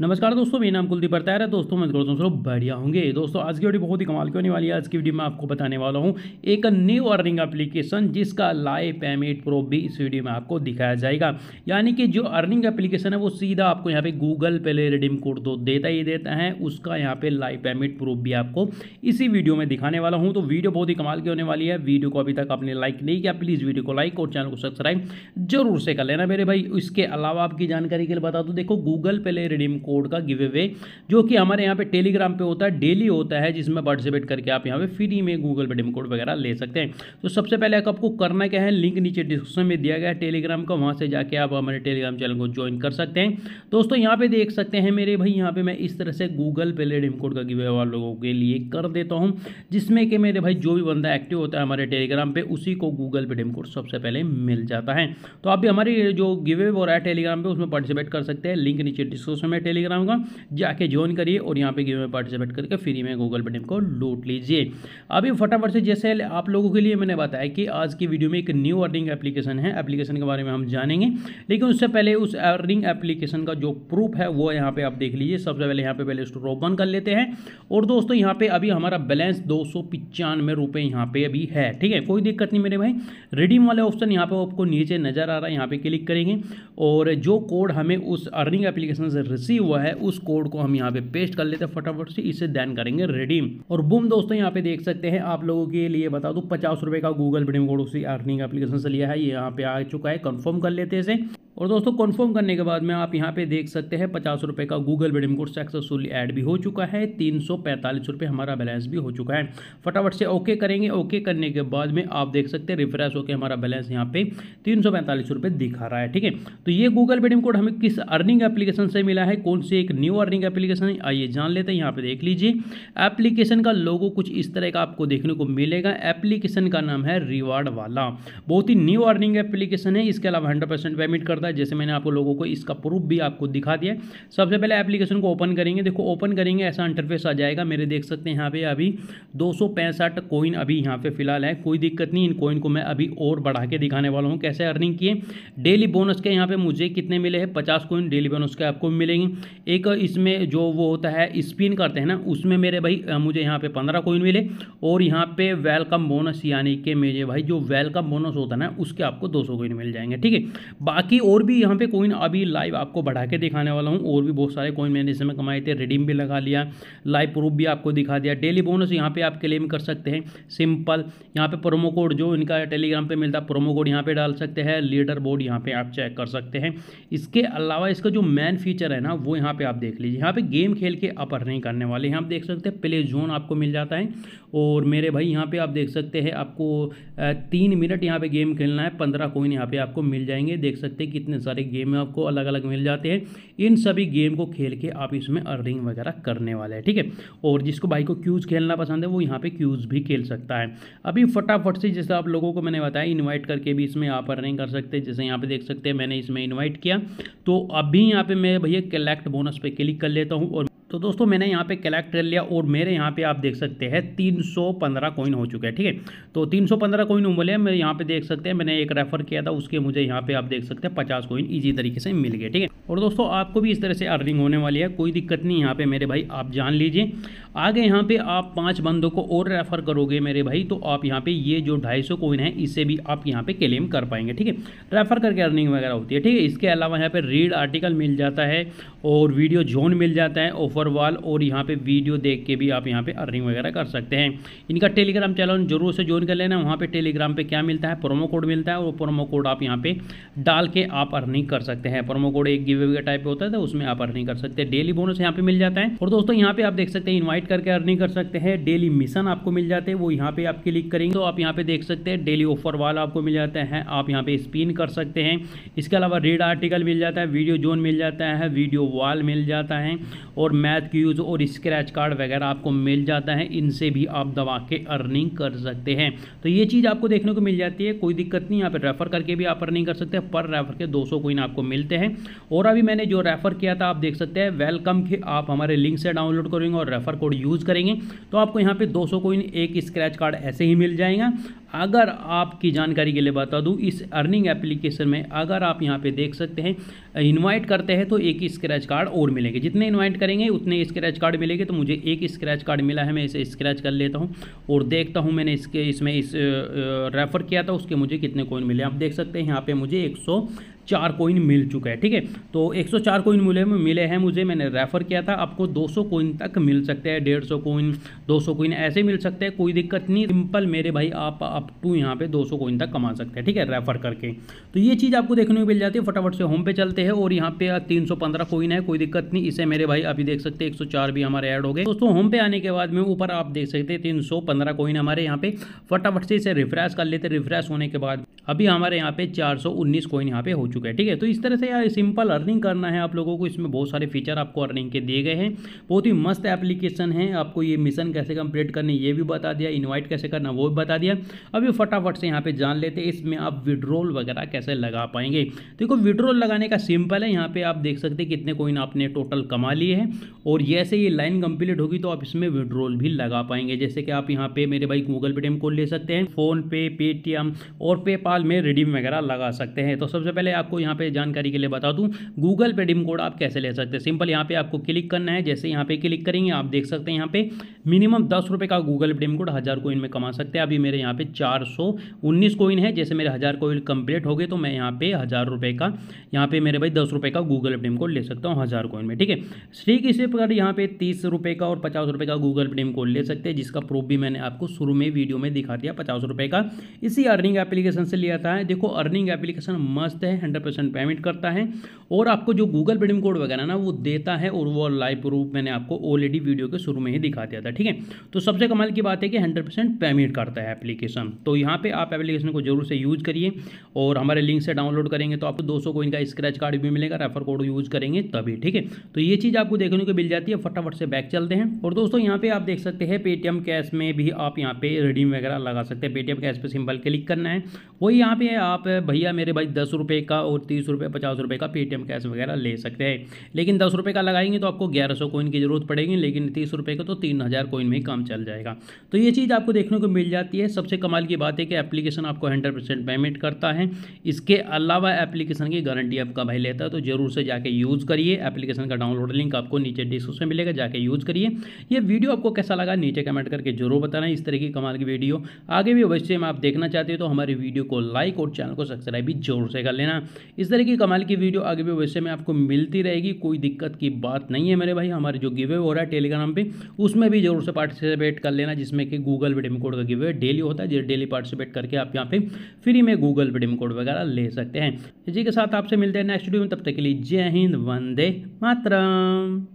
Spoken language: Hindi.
नमस्कार दोस्तों मेरा नाम कुलदीप बरता है दोस्तों मैं करता दोस्तों बढ़िया होंगे दोस्तों आज की वीडियो बहुत ही कमाल की होने वाली है आज की वीडियो में आपको बताने वाला हूँ एक न्यू अर्निंग एप्लीकेशन जिसका लाइव पेमेंट प्रो भी इस वीडियो में आपको दिखाया जाएगा यानी कि जो अर्निंग एप्लीकेशन है वो सीधा आपको यहाँ पे गूगल ले रिडीम कोड तो देता ही देता है उसका यहाँ पे लाइव पेमेंट प्रूफ भी आपको इसी वीडियो में दिखाने वाला हूँ तो वीडियो बहुत ही कमाल की होने वाली है वीडियो को अभी तक आपने लाइक नहीं किया प्लीज़ वीडियो को लाइक और चैनल को सब्सक्राइब जरूर से कर लेना मेरे भाई इसके अलावा आपकी जानकारी के लिए बता दो देखो गूगल ले रिडीम कोड का गिव अवे जो कि हमारे यहाँ पे टेलीग्राम पे होता है डेली होता है जिसमें पार्टिसिपेट करके आप यहाँ पे फ्री में गूगल पे डिम कोड वगैरह ले सकते हैं तो सबसे पहले आपको करना क्या है लिंक नीचे डिस्क्रिप्शन में दिया गया है टेलीग्राम का वहाँ से जाके आप हमारे टेलीग्राम चैनल को ज्वाइन कर सकते हैं दोस्तों यहाँ पर देख सकते हैं मेरे भाई यहाँ पर मैं इस तरह से गूगल पे ले कोड का गिव अवे लोगों के लिए कर देता हूँ जिसमें कि मेरे भाई जो भी बंदा एक्टिव होता है हमारे टेलीग्राम पर उसी को गूगल पे डिम कोड सबसे पहले मिल जाता है तो आप भी हमारी जो गिवे हो रहा है टेलीग्राम पर उसमें पार्टिसिपेट कर सकते हैं लिंक नीचे डिस्क्रिप्शन में टेलीग्राम का जाके ज्वाइन करिए और यहाँ पे गेम में पार्टिसिपेट करके फ्री में गूगल पेटीएम को लूट लीजिए अभी फटाफट से जैसे आप लोगों के लिए मैंने बताया कि आज की वीडियो में एक न्यू अर्निंग एप्लीकेशन है एप्लीकेशन के बारे में हम जानेंगे लेकिन उससे पहले उस अर्निंग एप्लीकेशन का जो प्रूफ है वो यहाँ पर आप देख लीजिए सबसे पहले यहाँ पे पहले स्टोर ओपन कर लेते हैं और दोस्तों यहाँ पर अभी हमारा बैलेंस दो सौ यहाँ पे अभी है ठीक है कोई दिक्कत नहीं मेरे भाई रिडीम वाले ऑप्शन यहाँ पे आपको नीचे नज़र आ रहा है यहाँ पे क्लिक करेंगे और जो कोड हमें उस अर्निंग एप्लीकेशन से रिसीव हुआ है उस कोड को हम यहाँ पे पेस्ट कर लेते हैं फटाफट से इसे देन करेंगे रिडीम और बुम दोस्तों यहाँ पे देख सकते हैं आप लोगों के लिए बता दो पचास रुपए का गूगल रिडीम कोड उसी अर्निंग एप्लीकेशन से लिया है ये यहाँ पे आ चुका है कन्फर्म कर लेते हैं और दोस्तों कंफर्म करने के बाद में आप यहाँ पे देख सकते हैं पचास रुपये का Google redeem code successfully add भी हो चुका है तीन सौ पैंतालीस रुपये हमारा बैलेंस भी हो चुका है फटाफट से ओके करेंगे ओके करने के बाद में आप देख सकते हैं रिफ्रेश होकर हमारा बैलेंस यहाँ पे तीन सौ पैंतालीस रुपये दिखा रहा है ठीक है तो ये गूगल पेडीएम कोड हमें किस अर्निंग एप्लीकेशन से मिला है कौन सी एक न्यू अर्निंग एप्लीकेशन है आइए जान लेते हैं यहाँ पे देख लीजिए एप्लीकेशन का लोगो कुछ इस तरह का आपको देखने को मिलेगा एप्लीकेशन का नाम है रिवार्ड वाला बहुत ही न्यू अर्निंग एप्लीकेशन है इसके अलावा हंड्रेड पेमेंट करता करता है जैसे मैंने आपको लोगों को इसका प्रूफ भी आपको दिखा दिया सबसे पहले एप्लीकेशन को ओपन करेंगे देखो ओपन करेंगे ऐसा इंटरफेस आ जाएगा मेरे देख सकते हैं यहाँ पे अभी दो कॉइन अभी यहाँ पे फिलहाल है कोई दिक्कत नहीं इन कॉइन को मैं अभी और बढ़ा के दिखाने वाला हूँ कैसे अर्निंग किए डेली बोनस के यहाँ पे मुझे कितने मिले हैं पचास कोइन डेली बोनस के आपको मिलेंगे एक इसमें जो वो होता है स्पिन करते हैं ना उसमें मेरे भाई मुझे यहाँ पे पंद्रह कोइन मिले और यहाँ पे वेलकम बोनस यानी कि मेरे भाई जो वेलकम बोनस होता है ना उसके आपको दो कोइन मिल जाएंगे ठीक है बाकी और और भी यहाँ पे कोइन अभी लाइव आपको बढ़ा के दिखाने वाला हूँ और भी बहुत सारे कोइन मैंने इसमें कमाए थे रिडीम भी लगा लिया लाइव प्रूफ भी आपको दिखा दिया डेली बोनस यहाँ पे आप क्लेम कर सकते हैं सिंपल यहाँ पे प्रोमो कोड जो इनका टेलीग्राम पे मिलता है प्रोमो कोड यहाँ पे डाल सकते हैं लीडर बोर्ड यहाँ पे आप चेक कर सकते हैं इसके अलावा इसका जो मेन फीचर है ना वो यहाँ पे आप देख लीजिए यहाँ पे गेम खेल के अपर नहीं करने वाले यहाँ आप देख सकते हैं प्ले जोन आपको मिल जाता है और मेरे भाई यहाँ पे आप देख सकते हैं आपको तीन मिनट यहाँ पे गेम खेलना है पंद्रह कोइन यहाँ पे आपको मिल जाएंगे देख सकते हैं कि इतने सारे गेम आपको अलग अलग मिल जाते हैं इन सभी गेम को खेल के आप इसमें अर्निंग वगैरह करने वाले हैं ठीक है और जिसको भाई को क्यूज़ खेलना पसंद है वो यहाँ पे क्यूज़ भी खेल सकता है अभी फटाफट से जैसे आप लोगों को मैंने बताया इन्वाइट करके भी इसमें आप अर्निंग कर सकते हैं जैसे यहाँ पर देख सकते हैं मैंने इसमें इन्वाइट किया तो अभी यहाँ पर मैं भैया कलेक्ट बोनस पे क्लिक कर लेता हूँ और तो दोस्तों मैंने यहाँ पे कलेक्ट कर लिया और मेरे यहाँ पे आप देख सकते हैं 315 कॉइन हो चुके हैं ठीक है तो 315 कॉइन उमले हैं मेरे यहाँ पे देख सकते हैं मैंने एक रेफर किया था उसके मुझे यहाँ पे आप देख सकते हैं पचास कॉइन इजी तरीके से मिल गए ठीक है और दोस्तों आपको भी इस तरह से अर्निंग होने वाली है कोई दिक्कत नहीं यहाँ पर मेरे भाई आप जान लीजिए आगे यहाँ पर आप पाँच बंदों को और रेफर करोगे मेरे भाई तो आप यहाँ पर ये जो ढाई कॉइन है इसे भी आप यहाँ पर क्लेम कर पाएंगे ठीक है रेफर करके अर्निंग वगैरह होती है ठीक है इसके अलावा यहाँ पर रीड आर्टिकल मिल जाता है और वीडियो जोन मिल जाता है ऑफर ओवरऑल और यहाँ पे वीडियो देख के भी आप यहाँ पे अर्निंग वगैरह कर सकते हैं इनका टेलीग्राम चैनल जरूर से ज्वाइन कर लेना वहाँ पे टेलीग्राम पे क्या मिलता है प्रोमो कोड मिलता है और प्रोमो कोड आप यहाँ पे डाल के आप अर्निंग कर सकते हैं प्रोमो कोड एक गिवे का टाइप होता है तो उसमें आप अर्निंग कर सकते हैं डेली बोनस यहाँ पे मिल जाता है और दोस्तों यहाँ पे आप देख सकते हैं इन्वाइट करके अर्निंग कर सकते हैं डेली मिशन आपको मिल जाते हैं वो यहाँ पे आप क्लिक करेंगे तो आप यहाँ पे देख सकते हैं डेली ऑफर वाल आपको मिल जाते हैं आप यहाँ पे स्पिन कर सकते हैं इसके अलावा रीड आर्टिकल मिल जाता है वीडियो जोन मिल जाता है वीडियो वॉल मिल जाता है और मैं मैथ क्यूज़ और स्क्रैच कार्ड वगैरह आपको मिल जाता है इनसे भी आप दवा के अर्निंग कर सकते हैं तो ये चीज़ आपको देखने को मिल जाती है कोई दिक्कत नहीं यहाँ पर रेफ़र करके भी आप अर्निंग कर सकते हैं पर रेफ़र के 200 कोइन आपको मिलते हैं और अभी मैंने जो रेफ़र किया था आप देख सकते हैं वेलकम के आप हमारे लिंक से डाउनलोड करेंगे और रेफ़र कोड यूज़ करेंगे तो आपको यहाँ पर दो सौ कोइन एक स्क्रैच कार्ड ऐसे ही मिल जाएगा अगर आपकी जानकारी के लिए बता दूँ इस अर्निंग एप्लीकेशन में अगर आप यहाँ पे देख सकते हैं इनवाइट करते हैं तो एक ही स्क्रैच कार्ड और मिलेंगे जितने इनवाइट करेंगे उतने स्क्रैच कार्ड मिलेंगे तो मुझे एक स्क्रैच कार्ड मिला है मैं इसे स्क्रैच कर लेता हूँ और देखता हूँ मैंने इसके इसमें इस रेफ़र किया था उसके मुझे कितने कोइन मिले आप देख सकते हैं यहाँ पर मुझे एक चार कोइन मिल चुका है ठीक है तो 104 कोइन मिले मिले हैं मुझे मैंने रेफ़र किया था आपको 200 कोइन तक मिल सकते हैं डेढ़ सौ कोइन 200 कोइन ऐसे मिल सकते हैं कोई दिक्कत नहीं सिंपल मेरे भाई आप अप टू यहाँ पे 200 कोइन तक कमा सकते हैं ठीक है रेफ़र करके तो ये चीज़ आपको देखने को मिल जाती है फटाफट से होम पे चलते हैं और यहाँ पे तीन कोइन है कोई दिक्कत नहीं इसे मेरे भाई अभी देख सकते हैं एक भी हमारे ऐड हो गए दोस्तों होम पे आने के बाद में ऊपर आप देख सकते हैं तीन कोइन हमारे यहाँ पे फटाफट से इसे रिफ्रेश कर लेते रिफ्रेश होने के बाद अभी हमारे यहाँ पे चार सौ कोइन यहाँ पे हो चुका है ठीक है तो इस तरह से यार सिंपल अर्निंग करना है आप लोगों को इसमें बहुत सारे फीचर आपको अर्निंग के दिए गए हैं बहुत ही मस्त एप्लीकेशन है आपको ये मिशन कैसे कंप्लीट करनी ये भी बता दिया इन्वाइट कैसे करना वो भी बता दिया अभी फटाफट से यहाँ पे जान लेते हैं इसमें आप विड्रोल वगैरह कैसे लगा पाएंगे देखो विड्रोल लगाने का सिंपल है यहाँ पे आप देख सकते कितने कोइन आपने टोटल कमा लिए हैं और जैसे ये लाइन कंप्लीट होगी तो आप इसमें विड्रोल भी लगा पाएंगे जैसे कि आप यहाँ पे मेरे भाई गूगल पेटीएम को ले सकते हैं फोन पे पेटीएम और पेपाल में रिडीम वगैरह लगा सकते हैं तो सबसे पहले आपको यहाँ पे जानकारी के लिए बता दूँ गूगल पे डिम कोड आप कैसे ले सकते हैं सिंपल यहाँ पे आपको क्लिक करना है जैसे यहाँ पे क्लिक करेंगे आप देख सकते हैं यहाँ पे मिनिमम दस रुपये का गूगल पे डिम कोड हज़ार कोइन में कमा सकते हैं अभी मेरे यहाँ पे चार सौ उन्नीस कोइन है जैसे मेरे हज़ार कोइन कंप्लीट हो गए तो मैं यहाँ पे हज़ार रुपये का यहाँ पे मेरे भाई दस रुपये का गूगल पे डिम कोड ले सकता हूँ हज़ार कोइन में ठीक है ठीक इसी प्रकार यहाँ पे तीस रुपये का और पचास रुपये का गूगल पे डिम कोड ले सकते हैं जिसका प्रूफ भी मैंने आपको शुरू में वीडियो में दिखा दिया पचास रुपये का इसी अर्निंग एप्लीकेशन से लिया था देखो अर्निंग एप्लीकेशन मस्त है हंड्रेड परसेंट पेमेंट करता है और आपको जो गूगल पेटीएम कोड वगैरह ना वो देता है और वो लाइव प्रूफ मैंने आपको ऑलरेडी वीडियो के शुरू में ही दिखा दिया था ठीक है तो सबसे कमाल की बात है कि हंड्रेड परसेंट पेमेंट करता है एप्लीकेशन तो यहाँ पर आप एप्लीकेशन को जरूर से यूज़ करिए और हमारे लिंक से डाउनलोड करेंगे तो आपको दो सौ का स्क्रैच कार्ड भी मिलेगा रेफर कोड यूज़ करेंगे तभी ठीक है तो ये चीज़ आपको देखने को मिल जाती है फटाफट से बैक चलते हैं और दोस्तों यहाँ पे आप देख सकते हैं पेटीएम कैश में भी आप यहाँ पे रिडीम वगैरह लगा सकते हैं पेटीएम कैश पे सिंबल क्लिक करना है वही यहाँ पे आप भैया मेरे भाई दस रुपये का और तीस रुपये पचास रुपये का पेटीएम कैश वगैरह ले सकते हैं लेकिन दस रुपये का लगाएंगे तो आपको ग्यारह सौ कोइन की जरूरत पड़ेगी लेकिन तीस रुपये का तो तीन हज़ार कोइन में ही काम चल जाएगा तो ये चीज़ आपको देखने को मिल जाती है सबसे कमाल की बात है कि एप्लीकेशन आपको हंड्रेड परसेंट पेमेंट करता है इसके अलावा एप्लीकेशन की गारंटी आपका भाई लेता है तो जरूर से जाके यूज़ करिए एप्लीकेशन का डाउनलोड लिंक आपको नीचे डिस्क्रिप्शन मिलेगा जाके यूज़ करिए ये वीडियो आपको कैसा लगा नीचे कमेंट करके जरूर बताना इस तरह की कमाल की वीडियो आगे भी अवश्य में आप देखना चाहते हो तो हमारी वीडियो को लाइक और चैनल को सब्सक्राइब भी जरूर से कर लेना इस तरह की कमाल की वीडियो आगे भी वैसे में आपको मिलती रहेगी कोई दिक्कत की बात नहीं है मेरे भाई हमारे जो गिवे हो रहा है टेलीग्राम पे उसमें भी जरूर से पार्टिसिपेट कर लेना जिसमें कि गूगल विडिम कोड का गिवे डेली होता है डेली पार्टिसिपेट करके आप यहाँ पे फ्री में गूगल विडिम कोड वगैरह ले सकते हैं इसी के साथ आपसे मिलते हैं नेक्स्ट वीडियो में तब तक के लिए जय हिंद वंदे मातरम